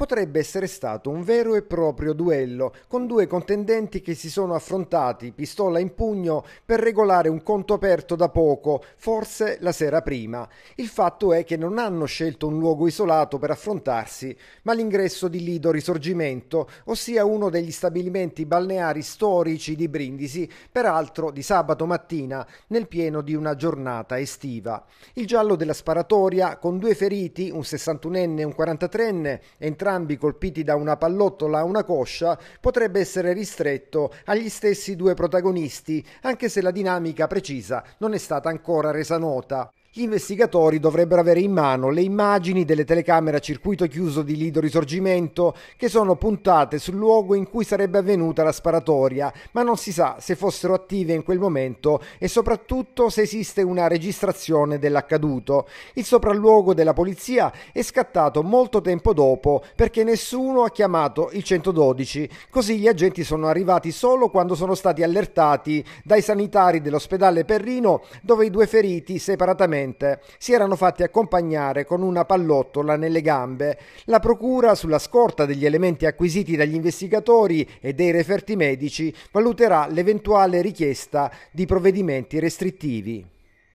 potrebbe essere stato un vero e proprio duello, con due contendenti che si sono affrontati, pistola in pugno, per regolare un conto aperto da poco, forse la sera prima. Il fatto è che non hanno scelto un luogo isolato per affrontarsi, ma l'ingresso di Lido Risorgimento, ossia uno degli stabilimenti balneari storici di Brindisi, peraltro di sabato mattina, nel pieno di una giornata estiva. Il giallo della sparatoria, con due feriti, un 61enne e un 43enne, entrambi entrambi colpiti da una pallottola a una coscia, potrebbe essere ristretto agli stessi due protagonisti, anche se la dinamica precisa non è stata ancora resa nota gli investigatori dovrebbero avere in mano le immagini delle telecamere a circuito chiuso di Lido Risorgimento che sono puntate sul luogo in cui sarebbe avvenuta la sparatoria, ma non si sa se fossero attive in quel momento e soprattutto se esiste una registrazione dell'accaduto. Il sopralluogo della polizia è scattato molto tempo dopo perché nessuno ha chiamato il 112, così gli agenti sono arrivati solo quando sono stati allertati dai sanitari dell'ospedale Perrino dove i due feriti separatamente successivamente si erano fatti accompagnare con una pallottola nelle gambe. La procura, sulla scorta degli elementi acquisiti dagli investigatori e dei referti medici, valuterà l'eventuale richiesta di provvedimenti restrittivi.